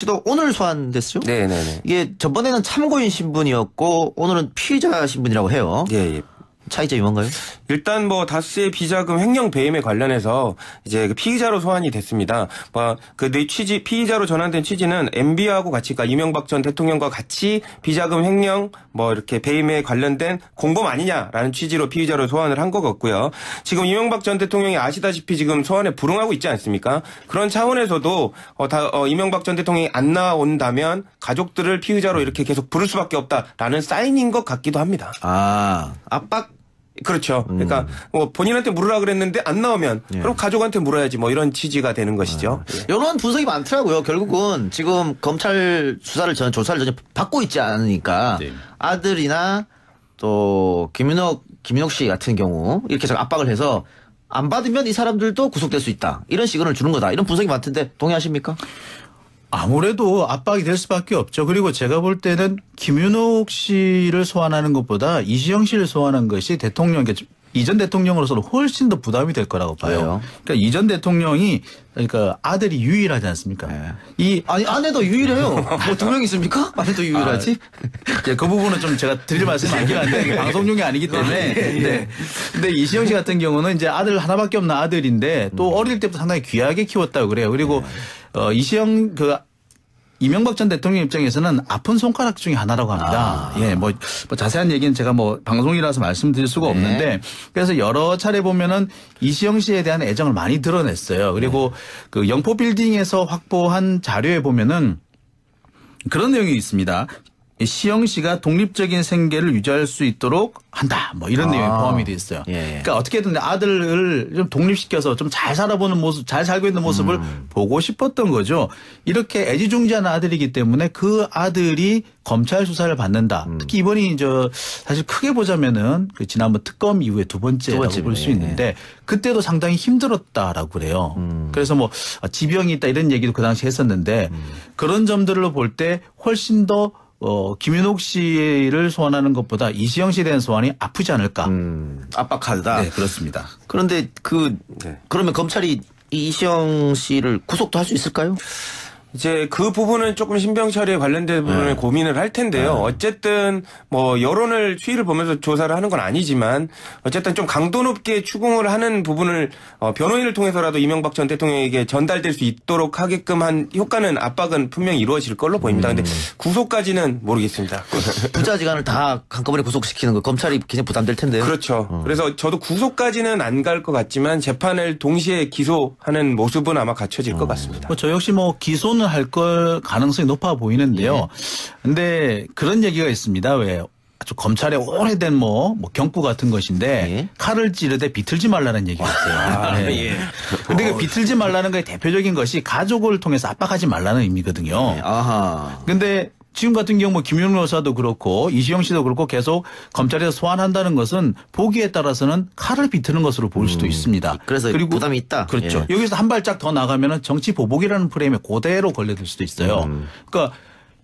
씨도 오늘 소환됐죠? 네네네. 네. 이게 저번에는 참고인 신분이었고 오늘은 피의자 신분이라고 해요. 예, 예. 차이점이 뭔가요? 일단 뭐 다스의 비자금 횡령 배임에 관련해서 이제 그 피의자로 소환이 됐습니다. 뭐그 취지 피의자로 전환된 취지는 MB하고 같이 그러니까 이명박 전 대통령과 같이 비자금 횡령 뭐 이렇게 배임에 관련된 공범 아니냐라는 취지로 피의자로 소환을 한 것 같고요. 지금 이명박 전 대통령이 아시다시피 지금 소환에 불응하고 있지 않습니까? 그런 차원에서도 어, 다, 어, 이명박 전 대통령이 안 나온다면 가족들을 피의자로 이렇게 계속 부를 수밖에 없다라는 사인인 것 같기도 합니다. 아 압박 그렇죠. 음. 그러니까 뭐 본인한테 물으라 그랬는데 안 나오면 예. 그럼 가족한테 물어야지 뭐 이런 취지가 되는 것이죠. 아, 예. 이런 분석이 많더라고요. 결국은 지금 검찰 수사를 전 조사를 전혀 받고 있지 않으니까 네. 아들이나 또 김윤옥 김윤옥 씨 같은 경우 이렇게 해서 압박을 해서 안 받으면 이 사람들도 구속될 수 있다. 이런 시그널을 주는 거다. 이런 분석이 많던데 동의하십니까? 아무래도 압박이 될 수밖에 없죠. 그리고 제가 볼 때는 김윤옥 씨를 소환하는 것보다 이시영 씨를 소환한 것이 대통령께 이전 대통령으로서는 훨씬 더 부담이 될 거라고 봐요. 왜요? 그러니까 이전 대통령이 그러니까 아들이 유일하지 않습니까? 네. 이 아니 아내도 유일해요. 뭐 두 명 있습니까? 아내도 아, 유일하지? 아, 그 부분은 좀 제가 드릴 말씀이 아니긴 한데 방송용이 아니기 아, 때문에. 예, 네. 근데 이시영 씨 같은 경우는 이제 아들 하나밖에 없는 아들인데 또 음. 어릴 때부터 상당히 귀하게 키웠다고 그래요. 그리고 네. 어, 이시영 그 이명박 전 대통령 입장에서는 아픈 손가락 중에 하나라고 합니다. 아. 예, 뭐, 뭐, 자세한 얘기는 제가 뭐 방송이라서 말씀드릴 수가 네. 없는데 그래서 여러 차례 보면은 이시영 씨에 대한 애정을 많이 드러냈어요. 그리고 네. 그 영포 빌딩에서 확보한 자료에 보면은 그런 내용이 있습니다. 시영 씨가 독립적인 생계를 유지할 수 있도록 한다. 뭐 이런 아. 내용이 포함이 돼 있어요. 예. 예. 그러니까 어떻게든 아들을 좀 독립시켜서 좀 잘 살아보는 모습, 잘 살고 있는 모습을 음. 보고 싶었던 거죠. 이렇게 애지중지한 아들이기 때문에 그 아들이 검찰 수사를 받는다. 음. 특히 이번이 저 사실 크게 보자면은 그 지난번 특검 이후에 두 번째라고 볼 수 있는데 예, 예. 그때도 상당히 힘들었다라고 그래요. 음. 그래서 뭐 아, 지병이 있다 이런 얘기도 그 당시 했었는데 음. 그런 점들로 볼 때 훨씬 더 어, 김윤옥 씨를 소환하는 것보다 이시영 씨에 대한 소환이 아프지 않을까. 음, 압박하다. 네, 그렇습니다. 그런데 그, 네. 그러면 검찰이 이시영 씨를 구속도 할 수 있을까요? 이제 그 부분은 조금 신병 처리에 관련된 부분을 네. 고민을 할 텐데요. 네. 어쨌든 뭐 여론을 추이를 보면서 조사를 하는 건 아니지만 어쨌든 좀 강도 높게 추궁을 하는 부분을 어 변호인을 통해서라도 이명박 전 대통령에게 전달될 수 있도록 하게끔 한 효과는 압박은 분명히 이루어질 걸로 보입니다. 그런데 음. 구속까지는 모르겠습니다. 부자지간을 다 한꺼번에 구속시키는 거 검찰이 굉장히 부담될 텐데요. 그렇죠. 음. 그래서 저도 구속까지는 안 갈 것 같지만 재판을 동시에 기소하는 모습은 아마 갖춰질 음. 것 어. 같습니다. 뭐저 역시 뭐 기소는 접근을 할걸 가능성이 높아 보이는데요. 그런데 예. 그런 얘기가 있습니다. 왜 아주 검찰의 오래된 뭐, 뭐 경구 같은 것인데 예? 칼을 찌르되 비틀지 말라는 얘기가 있어요. 아, 네. 예. 근데 그 어. 비틀지 말라는 거의 대표적인 것이 가족을 통해서 압박하지 말라는 의미거든요. 그런하 예. 근데 지금 같은 경우 뭐 김윤호 사도 그렇고 이시영 씨도 그렇고 계속 검찰에서 소환한다는 것은 보기에 따라서는 칼을 비트는 것으로 볼 수도 음, 있습니다. 그래서 그리고 부담이 있다. 그렇죠. 예. 여기서 한 발짝 더 나가면은 정치 보복이라는 프레임에 고대로 걸려들 수도 있어요. 음. 그러니까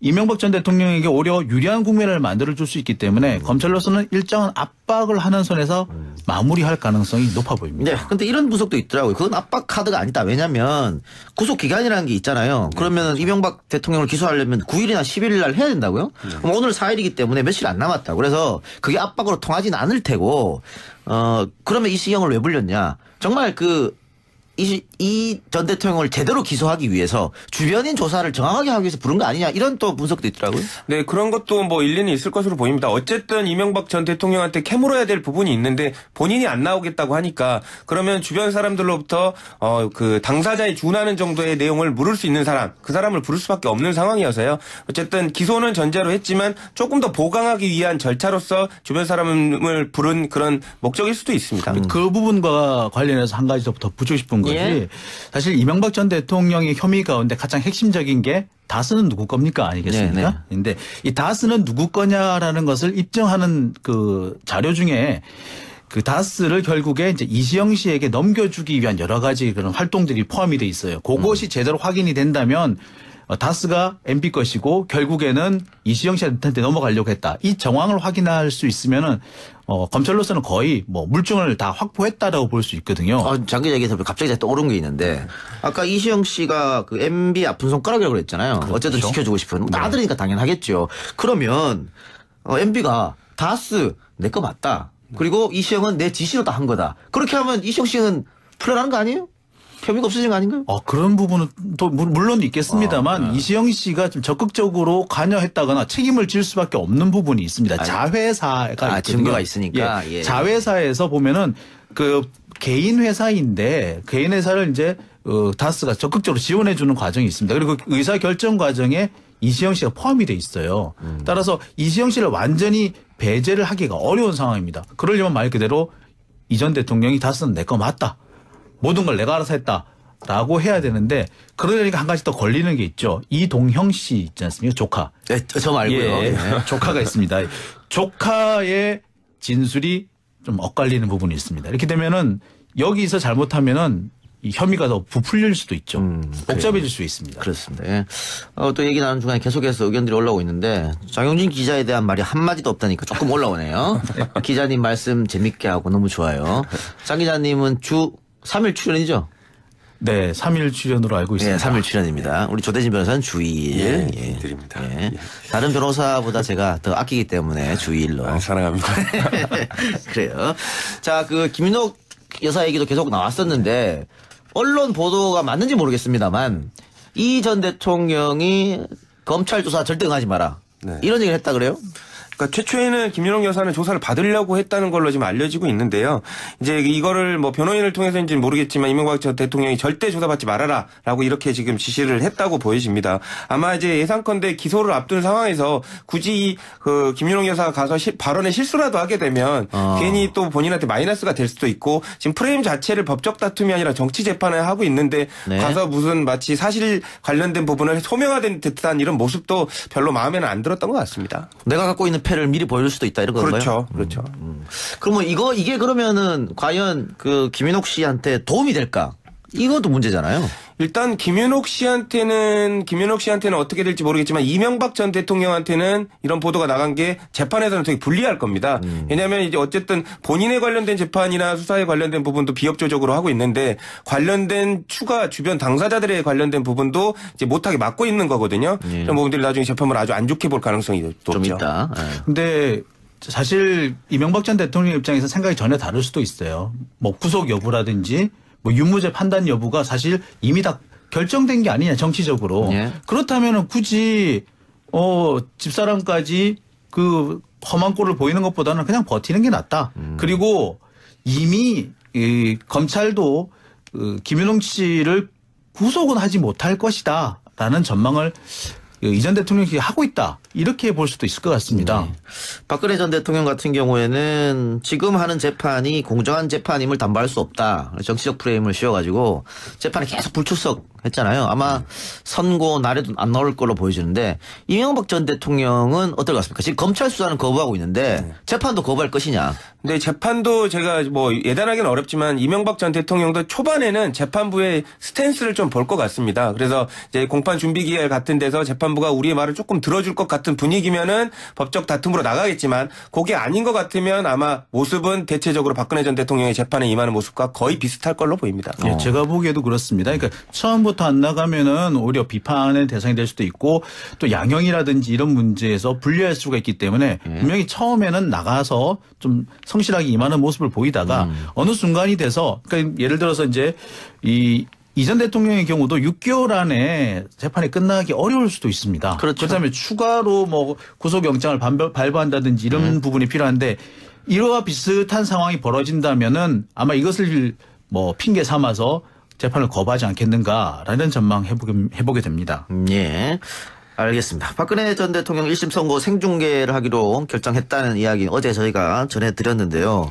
이명박 전 대통령에게 오히려 유리한 국면을 만들어줄 수 있기 때문에 음. 검찰로서는 일정한 압박을 하는 선에서 음. 마무리할 가능성이 높아 보입니다. 네. 근데 이런 분석도 있더라고요. 그건 압박 카드가 아니다. 왜냐면 구속기간이라는 게 있잖아요. 그러면 네. 그렇죠. 이명박 대통령을 기소하려면 9일이나 10일 날 해야 된다고요? 네. 그럼 오늘 4일이기 때문에 며칠 안 남았다. 그래서 그게 압박으로 통하지는 않을 테고, 어, 그러면 이 시경을 왜 불렸냐. 정말 그 이전 대통령을 제대로 기소하기 위해서 주변인 조사를 정확하게 하기 위해서 부른 거 아니냐 이런 또 분석도 있더라고요. 네 그런 것도 뭐 일리는 있을 것으로 보입니다. 어쨌든 이명박 전 대통령한테 캐물어야 될 부분이 있는데 본인이 안 나오겠다고 하니까 그러면 주변 사람들로부터 어그 당사자에 준하는 정도의 내용을 물을 수 있는 사람 그 사람을 부를 수밖에 없는 상황이어서요. 어쨌든 기소는 전제로 했지만 조금 더 보강하기 위한 절차로서 주변 사람을 부른 그런 목적일 수도 있습니다. 음. 그 부분과 관련해서 한 가지 더 붙이고 싶은 거. 거지. 예. 사실 이명박 전 대통령의 혐의 가운데 가장 핵심적인 게 다스는 누구 겁니까 아니겠습니까? 그런데 네, 네. 이 다스는 누구 거냐라는 것을 입증하는 그 자료 중에 그 다스를 결국에 이제 이시영 씨에게 넘겨주기 위한 여러 가지 그런 활동들이 포함이 돼 있어요. 그것이 음. 제대로 확인이 된다면 어, 다스가 m b 것이고 결국에는 이시영 씨한테 넘어가려고 했다. 이 정황을 확인할 수 있으면은 어, 검찰로서는 거의 뭐 물증을 다 확보했다라고 볼 수 있거든요. 아, 장기자기에서 갑자기 떠오른 게 있는데 아까 이시영 씨가 그 MB 아픈 손가락이라고 그랬잖아요. 그렇죠. 어쨌든 지켜주고 싶은 네. 아들이니까 당연하겠죠. 그러면 어, MB가 다스 내 거 맞다. 그리고 이시영은 내 지시로 다 한 거다. 그렇게 하면 이시영 씨는 풀려나는 거 아니에요? 혐의가 없어진 거 아닌가요? 아, 그런 부분은 또 물론 있겠습니다만 아, 네. 이시영 씨가 좀 적극적으로 관여했다거나 책임을 질 수밖에 없는 부분이 있습니다. 아 자회사가 아, 증거가 있으니까 예. 예. 자회사에서 보면은 그 개인 회사인데 개인 회사를 이제 어, 다스가 적극적으로 지원해 주는 과정이 있습니다. 그리고 그 의사 결정 과정에 이시영 씨가 포함이 돼 있어요. 음. 따라서 이시영 씨를 완전히 배제를 하기가 어려운 상황입니다. 그러려면 말 그대로 이전 대통령이 다스는 내 거 맞다. 모든 걸 내가 알아서 했다. 라고 해야 되는데 그러려니까 한 가지 더 걸리는 게 있죠. 이동형 씨 있지 않습니까? 조카. 네, 저, 저 말고요. 예, 네. 조카가 있습니다. 조카의 진술이 좀 엇갈리는 부분이 있습니다. 이렇게 되면은 여기서 잘못하면은 이 혐의가 더 부풀릴 수도 있죠. 음, 복잡해질 수 있습니다. 그렇습니다. 예. 어, 또 얘기 나는 중간에 계속해서 의견들이 올라오고 있는데 장용진 기자에 대한 말이 한마디도 없다니까 조금 올라오네요. 네. 기자님 말씀 재밌게 하고 너무 좋아요. 장 기자님은 주 3일 출연이죠? 네, 3일 출연으로 알고 예, 있습니다. 네, 3일 출연입니다. 우리 조대진 변호사는 주일 예, 예. 드립니다. 예. 예. 다른 변호사보다 제가 더 아끼기 때문에 주일로. 아, 사랑합니다. 그래요. 자, 그 김민옥 여사 얘기도 계속 나왔었는데 언론 보도가 맞는지 모르겠습니다만 이 전 대통령이 검찰 조사 절대 응하지 마라. 네. 이런 얘기를 했다 그래요? 그러니까 최초에는 김윤홍 여사는 조사를 받으려고 했다는 걸로 지금 알려지고 있는데요. 이제 이거를 뭐 변호인을 통해서인지는 모르겠지만 이명박 전 대통령이 절대 조사받지 말아라라고 이렇게 지금 지시를 했다고 보여집니다. 아마 이제 예상컨대 기소를 앞둔 상황에서 굳이 그 김윤홍 여사가 가서 시, 발언에 실수라도 하게 되면 아. 괜히 또 본인한테 마이너스가 될 수도 있고 지금 프레임 자체를 법적 다툼이 아니라 정치 재판을 하고 있는데 네. 가서 무슨 마치 사실 관련된 부분을 소명화된 듯한 이런 모습도 별로 마음에는 안 들었던 것 같습니다. 내가 갖고 있는 실패를 미리 보여줄 수도 있다 이런 건가요? 그렇죠, 음. 그렇죠. 음. 그러면 이거 이게 그러면은 과연 그 김인옥 씨한테 도움이 될까? 이것도 문제잖아요. 일단 김윤옥 씨한테는 김윤옥 씨한테는 어떻게 될지 모르겠지만 이명박 전 대통령한테는 이런 보도가 나간 게 재판에서는 되게 불리할 겁니다. 음. 왜냐하면 이제 어쨌든 본인에 관련된 재판이나 수사에 관련된 부분도 비협조적으로 하고 있는데 관련된 추가 주변 당사자들에 관련된 부분도 이제 못하게 막고 있는 거거든요. 예. 그런 부분들이 나중에 재판을 아주 안 좋게 볼 가능성이 높죠. 좀 있다. 예. 근데 사실 이명박 전 대통령 입장에서 생각이 전혀 다를 수도 있어요. 뭐 구속 여부라든지 뭐 유무죄 판단 여부가 사실 이미 다 결정된 게 아니냐 정치적으로 예. 그렇다면 굳이 어 집사람까지 그 험한 꼴을 보이는 것보다는 그냥 버티는 게 낫다. 음. 그리고 이미 이 검찰도 그 김윤홍 씨를 구속은 하지 못할 것이다라는 전망을 이전 대통령이 하고 있다. 이렇게 볼 수도 있을 것 같습니다. 네. 박근혜 전 대통령 같은 경우에는 지금 하는 재판이 공정한 재판임을 담보할 수 없다. 정치적 프레임을 씌워가지고 재판에 계속 불출석했잖아요. 아마 네. 선고 날에도 안 나올 걸로 보여지는데 이명박 전 대통령은 어떨 것 같습니까? 지금 검찰 수사는 거부하고 있는데 네. 재판도 거부할 것이냐? 근데 재판도 제가 뭐 예단하기는 어렵지만 이명박 전 대통령도 초반에는 재판부의 스탠스를 좀 볼 것 같습니다. 그래서 이제 공판 준비 기일 같은 데서 재판부가 우리의 말을 조금 들어줄 것 같은. 같은 분위기면은 법적 다툼으로 나가겠지만 그게 아닌 것 같으면 아마 모습은 대체적으로 박근혜 전 대통령의 재판에 임하는 모습과 거의 비슷할 걸로 보입니다. 예, 제가 보기에도 그렇습니다. 그러니까 처음부터 안 나가면은 오히려 비판의 대상이 될 수도 있고 또 양형이라든지 이런 문제에서 분리할 수가 있기 때문에 음. 분명히 처음에는 나가서 좀 성실하게 임하는 모습을 보이다가 음. 어느 순간이 돼서 그러니까 예를 들어서 이제 이 이전 대통령의 경우도 6개월 안에 재판이 끝나기 어려울 수도 있습니다. 그렇죠. 그렇다면 추가로 뭐 구속영장을 발부한다든지 이런 음. 부분이 필요한데 이러와 비슷한 상황이 벌어진다면은 아마 이것을 뭐 핑계 삼아서 재판을 거부하지 않겠는가라는 전망 해보게, 해보게 됩니다. 음, 예. 알겠습니다. 박근혜 전 대통령 1심 선고 생중계를 하기로 결정했다는 이야기 어제 저희가 전해드렸는데요.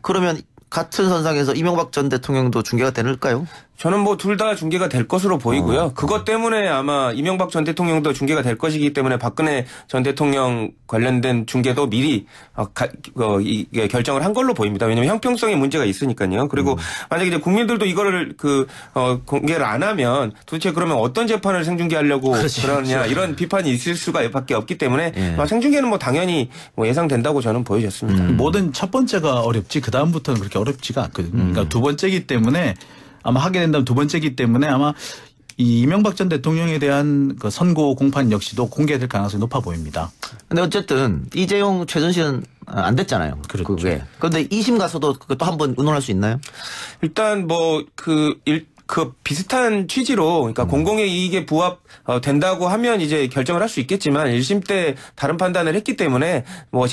그러면 같은 선상에서 이명박 전 대통령도 중계가 되는까요 저는 뭐 둘 다 중계가 될 것으로 보이고요. 어. 그것 때문에 아마 이명박 전 대통령도 중계가 될 것이기 때문에 박근혜 전 대통령 관련된 중계도 미리 어, 가, 어, 이, 결정을 한 걸로 보입니다. 왜냐하면 형평성의 문제가 있으니까요. 그리고 음. 만약에 이제 국민들도 이거를 그 어, 공개를 안 하면 도대체 그러면 어떤 재판을 생중계하려고 그렇죠, 그렇죠. 그러느냐 이런 비판이 있을 수가밖에 없기 때문에 예. 생중계는 뭐 당연히 뭐 예상된다고 저는 보여졌습니다. 모 음. 뭐든 첫 번째가 어렵지 그 다음부터는 그렇게 어렵지가 않거든요. 그러니까 음. 두 번째이기 때문에. 아마 하게 된다면 두 번째이기 때문에 아마 이 이명박 전 대통령에 대한 그 선고 공판 역시도 공개될 가능성이 높아 보입니다. 근데 어쨌든 이재용 최순실은 안 됐잖아요. 그렇죠. 그게. 그런데 2심 가서도 그것도 한번 의논할 수 있나요? 일단 뭐그 그 비슷한 취지로 그러니까 음. 공공의 이익에 부합된다고 어, 하면 이제 결정을 할 수 있겠지만 1심 때 다른 판단을 했기 때문에 뭐